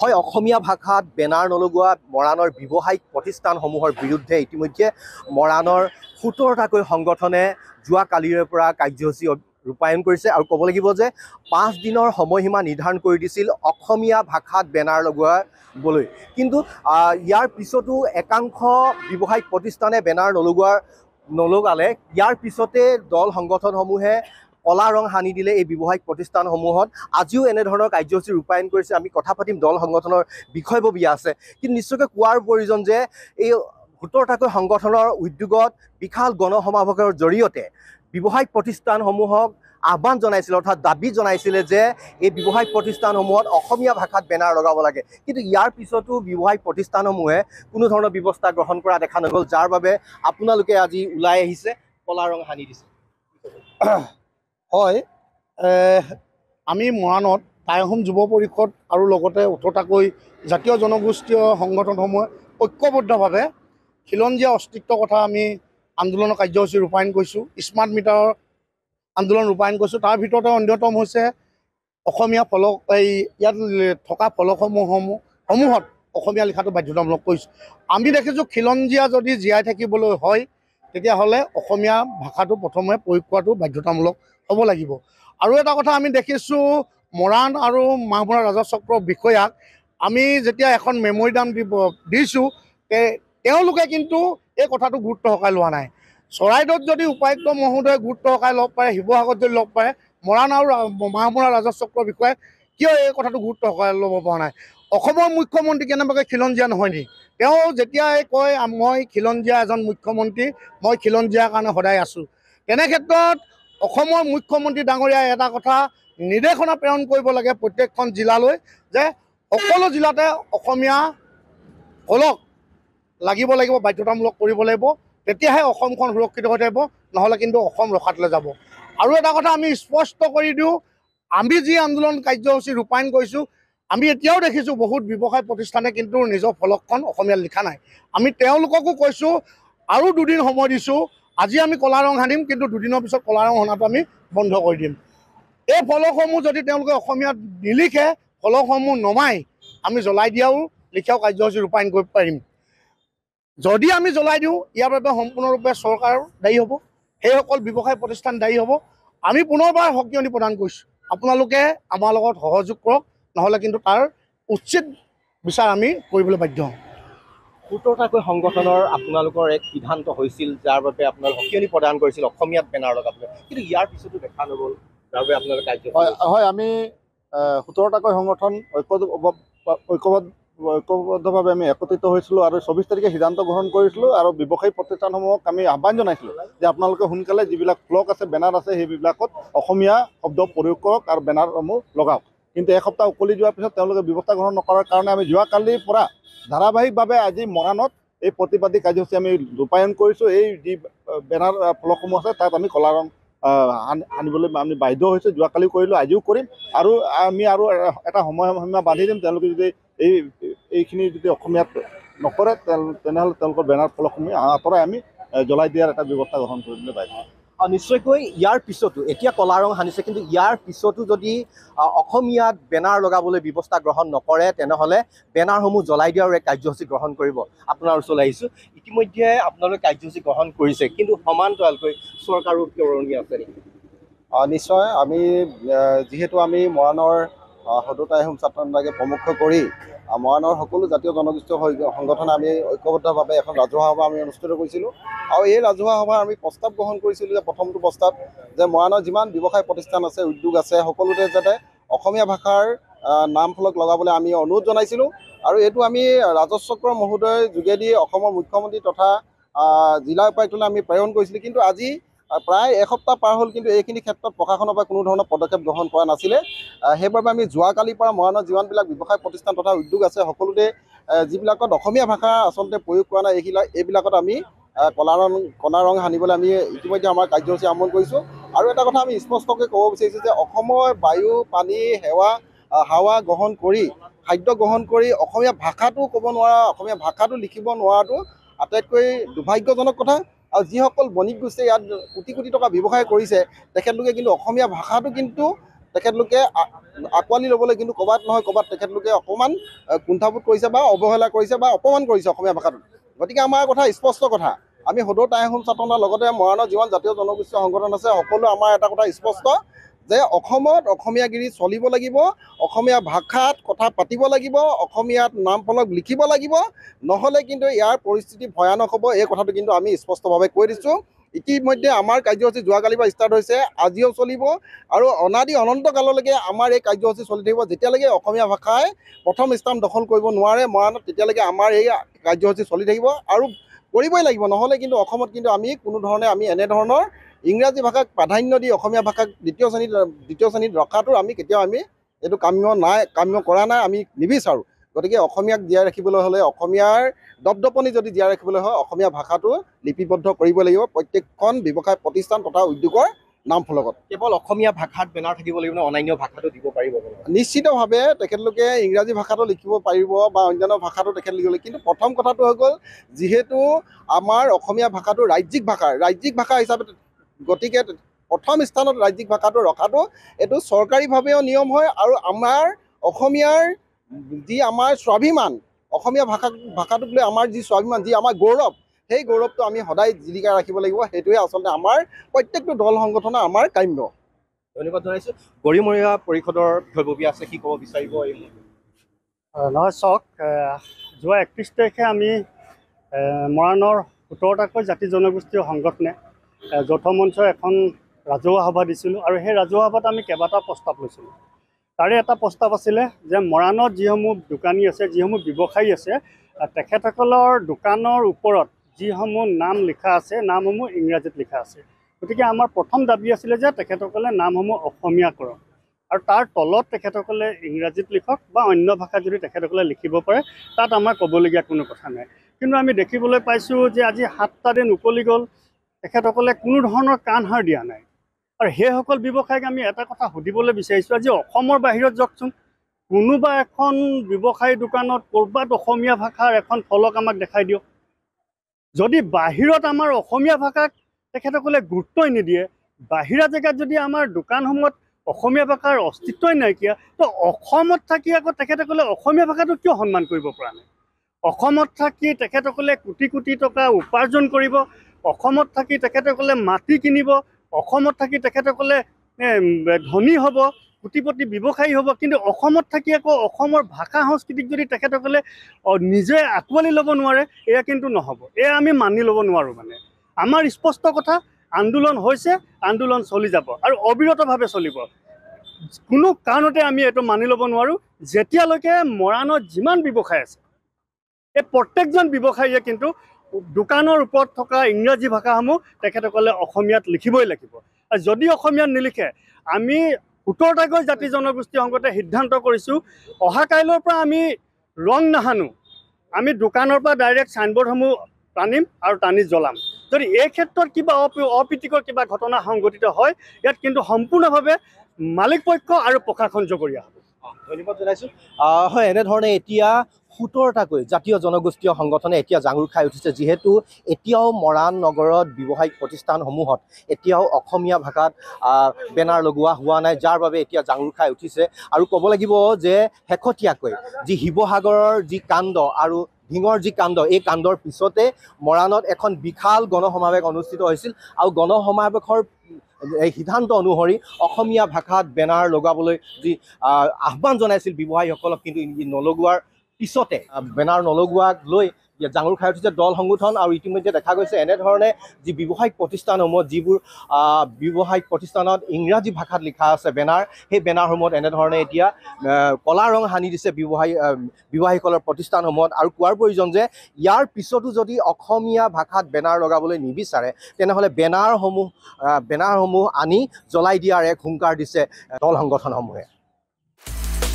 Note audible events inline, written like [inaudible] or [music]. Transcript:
হয় অসমীয়া ভাষাত বেনাৰ নলগোৱা মৰাণৰ ব্যৱসায়িক প্ৰতিষ্ঠানসমূহৰ বিৰুদ্ধে ইতিমধ্যে মৰাণৰ সোতৰটাকৈ সংগঠনে যোৱাকালিৰে পৰা কাৰ্যসূচী ৰূপায়ণ কৰিছে আৰু ক'ব লাগিব যে পাঁচদিনৰ সময়সীমা নিৰ্ধাৰণ কৰি দিছিল অসমীয়া ভাষাত বেনাৰ লগোৱাবলৈ কিন্তু ইয়াৰ পিছতো একাংশ ব্যৱসায়িক প্ৰতিষ্ঠানে বেনাৰ নলগোৱাৰ নলগালে ইয়াৰ পিছতে দল সংগঠনসমূহে কলা ৰং সানি দিলে এই ব্যৱসায়িক প্ৰতিষ্ঠানসমূহত আজিও এনেধৰণৰ কাৰ্যসূচী ৰূপায়ণ কৰিছে আমি কথা পাতিম দল সংগঠনৰ বিষয়ববীয়া আছে কিন্তু নিশ্চয়কৈ কোয়াৰ প্ৰয়োজন যে এই সোতৰটাকৈ সংগঠনৰ উদ্যোগত বিশাল গণ সমাৱেশৰ জৰিয়তে ব্যৱসায়িক প্ৰতিষ্ঠানসমূহক আহ্বান জনাইছিলে অৰ্থাৎ দাবী জনাইছিলে যে এই ব্যৱসায়িক প্ৰতিষ্ঠানসমূহত অসমীয়া ভাষাত বেনাৰ লগাব লাগে কিন্তু ইয়াৰ পিছতো ব্যৱসায়িক প্ৰতিষ্ঠানসমূহে কোনো ধৰণৰ ব্যৱস্থা গ্ৰহণ কৰা দেখা নগল যাৰ বাবে আপোনালোকে আজি ওলাই আহিছে কলা ৰং সানি দিছে [coughs] হয় আমি মৰাণত টাই আহোম যুৱ পৰিষদ আৰু লগতে উঠোতাকৈ জাতীয় জনগোষ্ঠীয় সংগঠনসমূহে ঐক্যবদ্ধভাৱে খিলঞ্জীয়া অস্তিত্বৰ কথা আমি আন্দোলনৰ কাৰ্যসূচী ৰূপায়ণ কৰিছোঁ স্মাৰ্ট মিটাৰৰ আন্দোলন ৰূপায়ণ কৰিছোঁ তাৰ ভিতৰতে অন্যতম হৈছে অসমীয়া ফলক এই ইয়াত থকা ফলকসমূহসমূহ সমূহত অসমীয়া লিখাটো বাধ্যতামূলক কৰিছোঁ আমি দেখিছোঁ খিলঞ্জীয়া যদি জীয়াই থাকিবলৈ হয় তেতিয়াহ'লে অসমীয়া ভাষাটো প্ৰথমে প্ৰয়োগ কৰাটো বাধ্যতামূলক হ'ব লাগিব আৰু এটা কথা আমি দেখিছোঁ মৰাণ আৰু মাহমৰা ৰাজচক্ৰ বিষয়াক আমি যেতিয়া এখন মেমৰি দাম দিব দিছোঁ তেওঁলোকে কিন্তু এই কথাটো গুৰুত্ব সহায় লোৱা নাই চৰাইদেউত যদি উপায়ুক্ত মহোদয়ে গুৰুত্ব সহায় লগ পাৰে শিৱসাগৰত যদি লগ পাৰে মৰাণ আৰু মাহমৰা ৰাজচক্ৰ বিষয়াই কিয় এই কথাটো গুৰুত্ব সহায় ল'ব পৰা নাই অসমৰ মুখ্যমন্ত্ৰী কেনেবাকৈ খিলঞ্জীয়া নহয় নেকি তেওঁ যেতিয়াই কয় মই খিলঞ্জীয়া এজন মুখ্যমন্ত্ৰী মই খিলঞ্জীয়াৰ কাৰণে সদায় আছোঁ তেনেক্ষেত্ৰত অসমৰ মুখ্যমন্ত্ৰী ডাঙৰীয়াই এটা কথা নিৰ্দেশনা প্ৰেৰণ কৰিব লাগে প্ৰত্যেকখন জিলালৈ যে সকলো জিলাতে অসমীয়া কলক লাগিব লাগিব বাধ্যতামূলক কৰিব লাগিব তেতিয়াহে অসমখন সুৰক্ষিত হৈ থাকিব নহ'লে কিন্তু অসম ৰখাতলৈ যাব আৰু এটা কথা আমি স্পষ্ট কৰি দিওঁ আমি যি আন্দোলন কাৰ্যসূচী ৰূপায়ণ কৰিছোঁ আমি এতিয়াও দেখিছোঁ বহুত ব্যৱসায় প্ৰতিষ্ঠানে কিন্তু নিজৰ ফলকখন অসমীয়াত লিখা নাই আমি তেওঁলোককো কৈছোঁ আৰু দুদিন সময় দিছোঁ আজি আমি কলা ৰং সানিম কিন্তু দুদিনৰ পিছত কলা ৰং সনাটো আমি বন্ধ কৰি দিম এই ফলকসমূহ যদি তেওঁলোকে অসমীয়াত নিলিখে ফলকসমূহ নমাই আমি জ্বলাই দিয়াও লিখাও কাৰ্যসূচী ৰূপায়ণ কৰিব পাৰিম যদি আমি জ্বলাই দিওঁ ইয়াৰ বাবে সম্পূৰ্ণৰূপে চৰকাৰ দায়ী হ'ব সেইসকল ব্যৱসায় প্ৰতিষ্ঠান দায়ী হ'ব আমি পুনৰবাৰ সকিয়নি প্ৰদান কৰিছোঁ আপোনালোকে আমাৰ লগত সহযোগ কৰক নহ'লে কিন্তু তাৰ উচিত বিচাৰ আমি কৰিবলৈ বাধ্য হওঁ সোতৰটাকৈ সংগঠনৰ আপোনালোকৰ এক সিদ্ধান্ত হৈছিল যাৰ বাবে আপোনালোক সকিয়নি প্ৰদান কৰিছিল অসমীয়াত বেনাৰ লগাবলৈ কিন্তু ইয়াৰ পিছতো দেখা নগ'ল যাৰ বাবে আপোনালোকে কাৰ্য হয় হয় আমি সোতৰটাকৈ সংগঠন ঐক্যবদ্ধ ঐক্যবদ্ধভাৱে আমি একত্ৰিত হৈছিলোঁ আৰু চৌবিছ তাৰিখে সিদ্ধান্ত গ্ৰহণ কৰিছিলোঁ আৰু ব্যৱসায়ী প্ৰতিষ্ঠানসমূহক আমি আহ্বান জনাইছিলোঁ যে আপোনালোকে সোনকালে যিবিলাক ফ্লক আছে বেনাৰ আছে সেইবিলাকত অসমীয়া শব্দ প্ৰয়োগ কৰক আৰু বেনাৰসমূহ লগাওক কিন্তু এসপ্তাহ উকলি যোৱাৰ পিছত তেওঁলোকে ব্যৱস্থা গ্ৰহণ নকৰাৰ কাৰণে আমি যোৱাকালিৰ পৰা ধাৰাবাহিকভাৱে আজি মৰাণত এই প্ৰতিবাদী কাৰ্যসূচী আমি ৰূপায়ণ কৰিছোঁ এই যি বেনাৰ ফলকসমূহ আছে তাত আমি কলা ৰং আনিবলৈ আমি বাধ্য হৈছোঁ যোৱাকালিও কৰিলোঁ আজিও কৰিম আৰু আমি আৰু এটা সময় সীমা বান্ধি দিম তেওঁলোকে যদি এই এইখিনি যদি অসমীয়াত নকৰে তেওঁ তেনেহ'লে তেওঁলোকৰ বেনাৰ ফলকসমূহ আঁতৰাই আমি জ্বলাই দিয়াৰ এটা ব্যৱস্থা গ্ৰহণ কৰিবলৈ বাধ্য নিশ্চয়কৈ ইয়াৰ পিছতো এতিয়া কলা ৰং সানিছে কিন্তু ইয়াৰ পিছতো যদি অসমীয়াত বেনাৰ লগাবলৈ ব্যৱস্থা গ্ৰহণ নকৰে তেনেহ'লে বেনাৰসমূহ জ্বলাই দিয়াৰ এক কাৰ্যসূচী গ্ৰহণ কৰিব আপোনাৰ ওচৰলৈ আহিছোঁ ইতিমধ্যে আপোনালোকে কাৰ্যসূচী গ্ৰহণ কৰিছে কিন্তু সমান্তৰালকৈ কিয় কৰণীয় আছে নেকি নিশ্চয় আমি যিহেতু আমি মৰাণৰ সদতাই হোম ছাত্ৰ নেতাকে প্ৰমুখ্য কৰি মৰাণৰ সকলো জাতীয় জনগোষ্ঠীয় সংগঠনে আমি ঐক্যবদ্ধভাৱে এখন ৰাজহুৱা সভা আমি অনুষ্ঠিত কৰিছিলোঁ আৰু এই ৰাজহুৱা সভাৰ আমি প্ৰস্তাৱ গ্ৰহণ কৰিছিলোঁ যে প্ৰথমটো প্ৰস্তাৱ যে মৰাণৰ যিমান ব্যৱসায় প্ৰতিষ্ঠান আছে উদ্যোগ আছে সকলোতে যাতে অসমীয়া ভাষাৰ নামফলক লগাবলৈ আমি অনুৰোধ জনাইছিলোঁ আৰু এইটো আমি ৰাজস্বক্ৰ মহোদয়ৰ যোগেদি অসমৰ মুখ্যমন্ত্ৰী তথা জিলা উপায়ুক্তলৈ আমি প্ৰেৰণ কৰিছিলোঁ কিন্তু আজি প্ৰায় এসপ্তাহ পাৰ হ'ল কিন্তু এইখিনি ক্ষেত্ৰত প্ৰশাসনৰ পৰা কোনো ধৰণৰ পদক্ষেপ গ্ৰহণ কৰা নাছিলে সেইবাবে আমি যোৱাকালিৰ পৰা মৰাণৰ যিমানবিলাক ব্যৱসায় প্ৰতিষ্ঠান তথা উদ্যোগ আছে সকলোতে যিবিলাকত অসমীয়া ভাষা আচলতে প্ৰয়োগ কৰা নাই এইবিলাক এইবিলাকত আমি কলা কলাৰং কলা ৰং সানিবলৈ আমি ইতিমধ্যে আমাৰ কাৰ্যসূচী আৰম্ভ কৰিছোঁ আৰু এটা কথা আমি স্পষ্টকৈ ক'ব বিচাৰিছোঁ যে অসমৰ বায়ু পানী সেৱা হাৱা গ্ৰহণ কৰি খাদ্য গ্ৰহণ কৰি অসমীয়া ভাষাটো ক'ব নোৱাৰা অসমীয়া ভাষাটো লিখিব নোৱাৰাটো আটাইতকৈ দুৰ্ভাগ্যজনক কথা আৰু যিসকল বণিক গোষ্ঠীয়ে ইয়াত কোটি কোটি টকা ব্যৱসায় কৰিছে তেখেতলোকে কিন্তু অসমীয়া ভাষাটো কিন্তু তেখেতলোকে আঁকোৱালি ল'বলৈ কিন্তু ক'ৰবাত নহয় ক'ৰবাত তেখেতলোকে অকণমান কুণ্ঠাবোধ কৰিছে বা অৱহেলা কৰিছে বা অপমান কৰিছে অসমীয়া ভাষাটোত গতিকে আমাৰ কথা স্পষ্ট কথা আমি সদৌ টাই আহোম ছাত্ৰনাৰ লগতে মৰাণৰ যিমান জাতীয় জনগোষ্ঠীয় সংগঠন আছে সকলো আমাৰ এটা কথা স্পষ্ট যে অসমত অসমীয়াগিৰি চলিব লাগিব অসমীয়া ভাষাত কথা পাতিব লাগিব অসমীয়াত নাম ফলক লিখিব লাগিব নহ'লে কিন্তু ইয়াৰ পৰিস্থিতি ভয়ানক হ'ব এই কথাটো কিন্তু আমি স্পষ্টভাৱে কৈ দিছোঁ ইতিমধ্যে আমাৰ কাৰ্যসূচী যোৱাকালিৰ পৰা ষ্টাৰ্ট হৈছে আজিও চলিব আৰু অনাদি অনন্তকাললৈকে আমাৰ এই কাৰ্যসূচী চলি থাকিব যেতিয়ালৈকে অসমীয়া ভাষাই প্ৰথম স্থান দখল কৰিব নোৱাৰে মৰাণত তেতিয়ালৈকে আমাৰ এই কাৰ্যসূচী চলি থাকিব আৰু কৰিবই লাগিব নহ'লে কিন্তু অসমত কিন্তু আমি কোনো ধৰণে আমি এনেধৰণৰ ইংৰাজী ভাষাক প্ৰাধান্য দি অসমীয়া ভাষাক দ্বিতীয় শ্ৰেণীত দ্বিতীয় শ্ৰেণীত ৰখাটো আমি কেতিয়াও আমি এইটো কাম্য নাই কাম্য কৰা নাই আমি নিবিচাৰোঁ গতিকে অসমীয়াক জীয়াই ৰাখিবলৈ হ'লে অসমীয়াৰ দপদপনি যদি জীয়াই ৰাখিবলৈ হয় অসমীয়া ভাষাটো লিপিবদ্ধ কৰিব লাগিব প্ৰত্যেকখন ব্যৱসায় প্ৰতিষ্ঠান তথা উদ্যোগৰ নামফলকত কেৱল অসমীয়া ভাষাত বেনাৰ থাকিব লাগিব অন্যান্য ভাষাটো দিব পাৰিব নিশ্চিতভাৱে তেখেতলোকে ইংৰাজী ভাষাটো লিখিব পাৰিব বা অন্যান্য ভাষাটো তেখেত লিখিব লাগিব কিন্তু প্ৰথম কথাটো হৈ গ'ল যিহেতু আমাৰ অসমীয়া ভাষাটো ৰাজ্যিক ভাষা ৰাজ্যিক ভাষা হিচাপে গতিকে প্ৰথম স্থানত ৰাজ্যিক ভাষাটো ৰখাটো এইটো চৰকাৰীভাৱেও নিয়ম হয় আৰু আমাৰ অসমীয়াৰ যি আমাৰ স্বাভিমান অসমীয়া ভাষা ভাষাটোক লৈ আমাৰ যি স্বাভিমান যি আমাৰ গৌৰৱ সেই গৌৰৱটো আমি সদায় জীৱিকা ৰাখিব লাগিব সেইটোৱে আচলতে আমাৰ প্ৰত্যেকটো দল সংগঠনৰ আমাৰ কাম্য ধন্যবাদ জনাইছোঁ গৰিমৰীয়া পৰিষদৰ ভৈভৱী আছে কি ক'ব বিচাৰিব নহয় চাওক যোৱা একত্ৰিছ তাৰিখে আমি মৰাণৰ সোতৰটাকৈ জাতি জনগোষ্ঠীয় সংগঠনে যৌথ মঞ্চৰ এখন ৰাজহুৱা সভা দিছিলোঁ আৰু সেই ৰাজহুৱা সভাত আমি কেইবাটাও প্ৰস্তাৱ লৈছিলোঁ তাৰে এটা প্ৰস্তাৱ আছিলে যে মৰাণত যিসমূহ দোকানী আছে যিসমূহ ব্যৱসায়ী আছে তেখেতসকলৰ দোকানৰ ওপৰত যিসমূহ নাম লিখা আছে নামসমূহ ইংৰাজীত লিখা আছে গতিকে আমাৰ প্ৰথম দাবী আছিলে যে তেখেতসকলে নামসমূহ অসমীয়া কৰক আৰু তাৰ তলত তেখেতসকলে ইংৰাজীত লিখক বা অন্য ভাষাত যদি তেখেতসকলে লিখিব পাৰে তাত আমাৰ ক'বলগীয়া কোনো কথা নাই কিন্তু আমি দেখিবলৈ পাইছোঁ যে আজি সাতটা দিন উকলি গ'ল তেখেতসকলে কোনো ধৰণৰ কাণসাৰ দিয়া নাই আৰু সেইসকল ব্যৱসায়ীক আমি এটা কথা সুধিবলৈ বিচাৰিছোঁ আজি অসমৰ বাহিৰত যাওকচোন কোনোবা এখন ব্যৱসায়ী দোকানত ক'ৰবাত অসমীয়া ভাষাৰ এখন ফলক আমাক দেখাই দিয়ক যদি বাহিৰত আমাৰ অসমীয়া ভাষাক তেখেতসকলে গুৰুত্বই নিদিয়ে বাহিৰা জেগাত যদি আমাৰ দোকানসমূহত অসমীয়া ভাষাৰ অস্তিত্বই নাইকিয়া তো অসমত থাকি আকৌ তেখেতসকলে অসমীয়া ভাষাটো কিয় সন্মান কৰিব পৰা নাই অসমত থাকি তেখেতসকলে কোটি কোটি টকা উপাৰ্জন কৰিব অসমত থাকি তেখেতসকলে মাটি কিনিব অসমত থাকি তেখেতসকলে ধনী হ'ব কোটিপতি ব্যৱসায়ী হ'ব কিন্তু অসমত থাকি আকৌ অসমৰ ভাষা সংস্কৃতিক যদি তেখেতসকলে নিজে আঁকোৱালি ল'ব নোৱাৰে এয়া কিন্তু নহ'ব এয়া আমি মানি ল'ব নোৱাৰোঁ মানে আমাৰ স্পষ্ট কথা আন্দোলন হৈছে আন্দোলন চলি যাব আৰু অবিৰতভাৱে চলিব কোনো কাৰণতে আমি এইটো মানি ল'ব নোৱাৰোঁ যেতিয়ালৈকে মৰাণত যিমান ব্যৱসায় আছে এই প্ৰত্যেকজন ব্যৱসায়ীয়ে কিন্তু দোকানৰ ওপৰত থকা ইংৰাজী ভাষাসমূহ তেখেতসকলে অসমীয়াত লিখিবই লাগিব যদি অসমীয়াত নিলিখে আমি সোতৰ সোতৰটাকৈ জাতি জনগোষ্ঠী সংগতে সিদ্ধান্ত কৰিছোঁ অহা কাইলৈৰ পৰা আমি ৰং নাহানো আমি দোকানৰ পৰা ডাইৰেক্ট চাইনবোৰ্ডসমূহ টানিম আৰু টানি জ্বলাম যদি এই ক্ষেত্ৰত কিবা অপ অপ্ৰীতিকৰ কিবা ঘটনা সংঘটিত হয় ইয়াত কিন্তু সম্পূৰ্ণভাৱে মালিক পক্ষ আৰু প্ৰশাসন জগৰীয়া হ'ব ধন্যবাদ জনাইছোঁ হয় এনেধৰণে এতিয়া সোতৰটাকৈ জাতীয় জনগোষ্ঠীয় সংগঠনে এতিয়া জাঙুৰ খাই উঠিছে যিহেতু এতিয়াও মৰাণ নগৰত ব্যৱসায়িক প্ৰতিষ্ঠানসমূহত এতিয়াও অসমীয়া ভাষাত বেনাৰ লগোৱা হোৱা নাই যাৰ বাবে এতিয়া জাঙুৰ খাই উঠিছে আৰু ক'ব লাগিব যে শেহতীয়াকৈ যি শিৱসাগৰৰ যি কাণ্ড আৰু ভিঙৰ যি কাণ্ড এই কাণ্ডৰ পিছতে মৰাণত এখন বিশাল গণসমাৱেশ অনুষ্ঠিত হৈছিল আৰু গণসমাৱেশৰ সিদ্ধান্ত অনুসৰি অসমীয়া ভাষাত বেনাৰ লগাবলৈ যি আহ্বান জনাইছিল ব্যৱসায়ীসকলক কিন্তু নলগোৱাৰ পিছতে বেনাৰ নলগোৱাক লৈ জাংৰ খাই উঠিছে দল সংগঠন আৰু ইতিমধ্যে দেখা গৈছে এনেধৰণে যি ব্যৱসায়িক প্ৰতিষ্ঠানসমূহত যিবোৰ ব্যৱসায়িক প্ৰতিষ্ঠানত ইংৰাজী ভাষাত লিখা আছে বেনাৰ সেই বেনাৰসমূহত এনেধৰণে এতিয়া কলা ৰং সানি দিছে ব্যৱসায়ী ব্যৱসায়ীসকলৰ প্ৰতিষ্ঠানসমূহত আৰু কোৱাৰ প্ৰয়োজন যে ইয়াৰ পিছতো যদি অসমীয়া ভাষাত বেনাৰ লগাবলৈ নিবিচাৰে তেনেহ'লে বেনাৰসমূহ বেনাৰসমূহ আনি জ্বলাই দিয়াৰ এক হুংকাৰ দিছে দল সংগঠনসমূহে